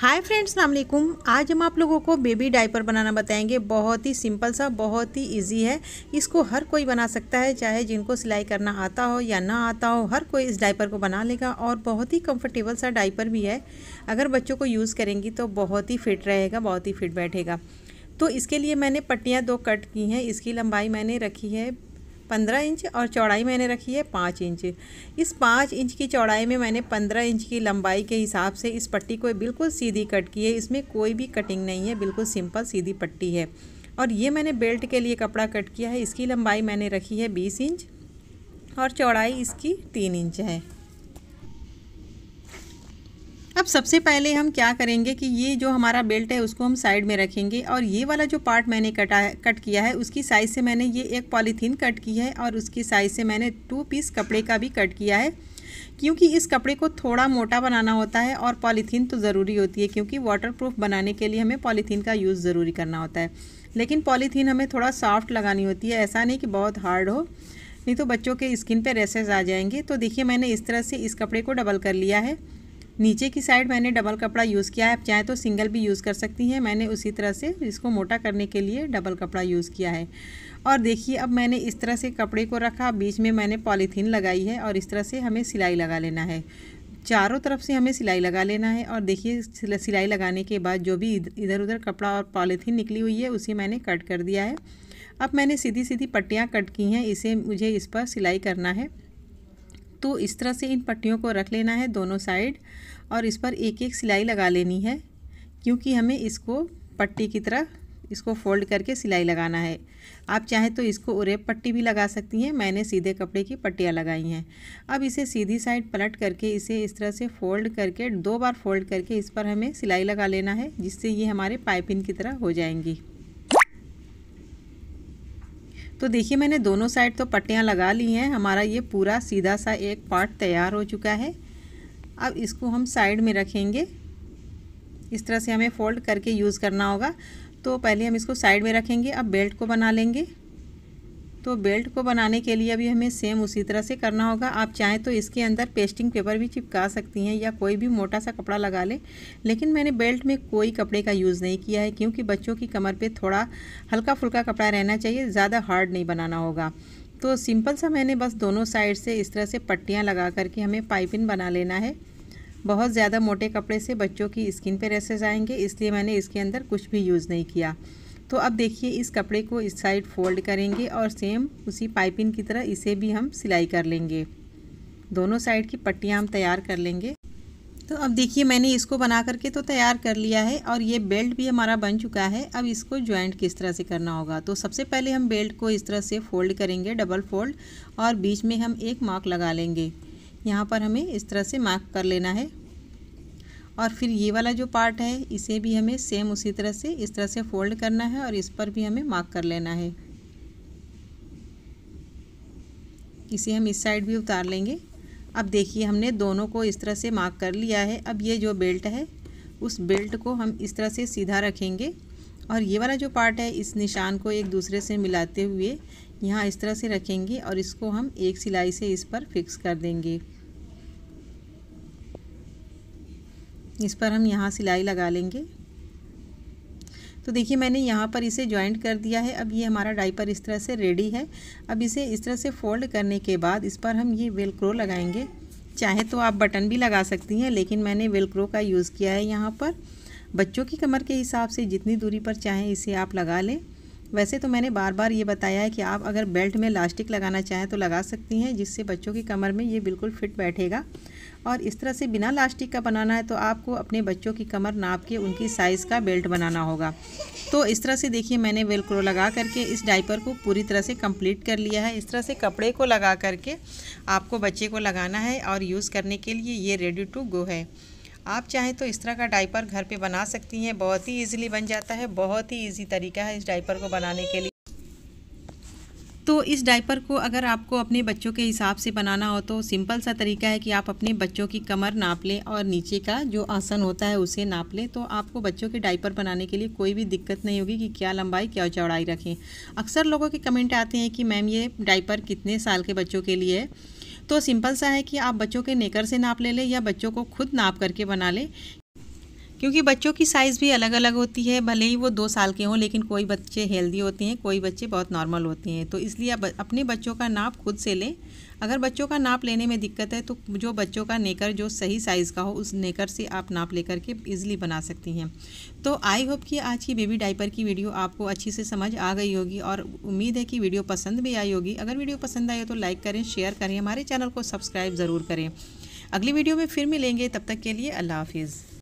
hi friends Namkum आज हम आप लोगों को बेबी डाइपर बनाना बताएंगे बहुत ही सिंपल सा बहुत ही इजी है इसको हर कोई बना सकता है चाहे जिनको सिलाई करना आता हो या ना आता हो हर कोई इस डाइपर को बना लेगा और बहुत ही कंफर्टेबल सा डाइपर भी है अगर बच्चों को यूज़ करेंगी तो बहुत ही फिट रहेगा बहुत ही फिट बैठेगा तो इसके लिए मैंने पट्टियाँ दो कट की हैं इसकी लंबाई मैंने रखी है पंद्रह इंच और चौड़ाई मैंने रखी है पाँच इंच इस पाँच इंच की चौड़ाई में मैंने पंद्रह इंच की लंबाई के हिसाब से इस पट्टी को बिल्कुल सीधी कट की है इसमें कोई भी कटिंग नहीं है बिल्कुल सिंपल सीधी पट्टी है और ये मैंने बेल्ट के लिए कपड़ा कट किया है इसकी लंबाई मैंने रखी है बीस इंच और चौड़ाई इसकी तीन इंच है अब सबसे पहले हम क्या करेंगे कि ये जो हमारा बेल्ट है उसको हम साइड में रखेंगे और ये वाला जो पार्ट मैंने कटा है कट किया है उसकी साइज़ से मैंने ये एक पॉलीथीन कट की है और उसकी साइज़ से मैंने टू पीस कपड़े का भी कट किया है क्योंकि इस कपड़े को थोड़ा मोटा बनाना होता है और पॉलीथीन तो ज़रूरी होती है क्योंकि वाटर बनाने के लिए हमें पॉलीथीन का यूज़ ज़रूरी करना होता है लेकिन पॉलीथीन हमें थोड़ा सॉफ्ट लगानी होती है ऐसा नहीं कि बहुत हार्ड हो नहीं तो बच्चों के स्किन पर रेसेस आ जाएंगे तो देखिए मैंने इस तरह से इस कपड़े को डबल कर लिया है नीचे की साइड मैंने डबल कपड़ा यूज़ किया है आप चाहे तो सिंगल भी यूज़ कर सकती हैं मैंने उसी तरह से इसको मोटा करने के लिए डबल कपड़ा यूज़ किया है और देखिए अब मैंने इस तरह से कपड़े को रखा बीच में मैंने पॉलीथीन लगाई है और इस तरह से हमें सिलाई लगा लेना है चारों तरफ से हमें सिलाई लगा लेना है और देखिए सिलाई लगाने के बाद जो भी इधर उधर कपड़ा और पॉलीथीन निकली हुई है उसे मैंने कट कर दिया है अब मैंने सीधी सीधी पट्टियाँ कट की हैं इसे मुझे इस पर सिलाई करना है तो इस तरह से इन पट्टियों को रख लेना है दोनों साइड और इस पर एक एक सिलाई लगा लेनी है क्योंकि हमें इसको पट्टी की तरह इसको फोल्ड करके सिलाई लगाना है आप चाहे तो इसको उरेप पट्टी भी लगा सकती हैं मैंने सीधे कपड़े की पट्टियाँ लगाई हैं अब इसे सीधी साइड पलट करके इसे इस तरह से फोल्ड करके दो बार फोल्ड करके इस पर हमें सिलाई लगा लेना है जिससे ये हमारे पाइपिंग की तरह हो जाएंगी तो देखिए मैंने दोनों साइड तो पट्टियाँ लगा ली हैं हमारा ये पूरा सीधा सा एक पार्ट तैयार हो चुका है अब इसको हम साइड में रखेंगे इस तरह से हमें फोल्ड करके यूज़ करना होगा तो पहले हम इसको साइड में रखेंगे अब बेल्ट को बना लेंगे तो बेल्ट को बनाने के लिए भी हमें सेम उसी तरह से करना होगा आप चाहें तो इसके अंदर पेस्टिंग पेपर भी चिपका सकती हैं या कोई भी मोटा सा कपड़ा लगा लें लेकिन मैंने बेल्ट में कोई कपड़े का यूज़ नहीं किया है क्योंकि बच्चों की कमर पर थोड़ा हल्का फुल्का कपड़ा रहना चाहिए ज़्यादा हार्ड नहीं बनाना होगा तो सिंपल सा मैंने बस दोनों साइड से इस तरह से पट्टियाँ लगा करके हमें पाइपिंग बना लेना है बहुत ज़्यादा मोटे कपड़े से बच्चों की स्किन पे रेसेस आएंगे इसलिए मैंने इसके अंदर कुछ भी यूज़ नहीं किया तो अब देखिए इस कपड़े को इस साइड फोल्ड करेंगे और सेम उसी पाइपिंग की तरह इसे भी हम सिलाई कर लेंगे दोनों साइड की पट्टियाँ हम तैयार कर लेंगे तो अब देखिए मैंने इसको बना करके तो तैयार कर लिया है और ये बेल्ट भी हमारा बन चुका है अब इसको ज्वाइंट किस तरह से करना होगा तो सबसे पहले हम बेल्ट को इस तरह से फोल्ड करेंगे डबल फोल्ड और बीच में हम एक मार्क लगा लेंगे यहाँ पर हमें इस तरह से मार्क कर लेना है और फिर ये वाला जो पार्ट है इसे भी हमें सेम उसी तरह से इस तरह से फोल्ड करना है और इस पर भी हमें मार्क कर लेना है इसे हम इस साइड भी उतार लेंगे अब देखिए हमने दोनों को इस तरह से मार्क कर लिया है अब ये जो बेल्ट है उस बेल्ट को हम इस तरह से सीधा रखेंगे और ये वाला जो पार्ट है इस निशान को एक दूसरे से मिलाते हुए यहाँ इस तरह से रखेंगे और इसको हम एक सिलाई से इस पर फिक्स कर देंगे इस पर हम यहाँ सिलाई लगा लेंगे तो देखिए मैंने यहाँ पर इसे ज्वाइंट कर दिया है अब ये हमारा डाइपर इस तरह से रेडी है अब इसे इस तरह से फोल्ड करने के बाद इस पर हम ये वेलक्रो लगाएंगे चाहे तो आप बटन भी लगा सकती हैं लेकिन मैंने वेलक्रो का यूज़ किया है यहाँ पर बच्चों की कमर के हिसाब से जितनी दूरी पर चाहें इसे आप लगा लें वैसे तो मैंने बार बार ये बताया है कि आप अगर बेल्ट में लास्टिक लगाना चाहें तो लगा सकती हैं जिससे बच्चों की कमर में ये बिल्कुल फिट बैठेगा और इस तरह से बिना लास्टिक का बनाना है तो आपको अपने बच्चों की कमर नाप के उनकी साइज़ का बेल्ट बनाना होगा तो इस तरह से देखिए मैंने वेलक्रो लगा करके इस डाइपर को पूरी तरह से कंप्लीट कर लिया है इस तरह से कपड़े को लगा करके आपको बच्चे को लगाना है और यूज़ करने के लिए ये रेडी टू गो है आप चाहें तो इस तरह का डाइपर घर पर बना सकती हैं बहुत ही ईजिली बन जाता है बहुत ही ईज़ी तरीका है इस डाइपर को बनाने के लिए तो इस डाइपर को अगर आपको अपने बच्चों के हिसाब से बनाना हो तो सिंपल सा तरीका है कि आप अपने बच्चों की कमर नाप लें और नीचे का जो आसन होता है उसे नाप लें तो आपको बच्चों के डाइपर बनाने के लिए कोई भी दिक्कत नहीं होगी कि क्या लंबाई क्या चौड़ाई रखें अक्सर लोगों के कमेंट आते हैं कि मैम ये डाइपर कितने साल के बच्चों के लिए है तो सिंपल सा है कि आप बच्चों के नेकर से नाप ले लें या बच्चों को खुद नाप करके बना लें क्योंकि बच्चों की साइज़ भी अलग अलग होती है भले ही वो दो साल के हों लेकिन कोई बच्चे हेल्दी होते हैं कोई बच्चे बहुत नॉर्मल होते हैं तो इसलिए आप अपने बच्चों का नाप खुद से लें अगर बच्चों का नाप लेने में दिक्कत है तो जो बच्चों का नेकर जो सही साइज़ का हो उस नेकर से आप नाप लेकर के ईजिली बना सकती हैं तो आई होप कि आज की बेबी डाइपर की वीडियो आपको अच्छी से समझ आ गई होगी और उम्मीद है कि वीडियो पसंद भी आई होगी अगर वीडियो पसंद आई हो तो लाइक करें शेयर करें हमारे चैनल को सब्सक्राइब ज़रूर करें अगली वीडियो में फिर मिलेंगे तब तक के लिए अल्लाह हाफिज़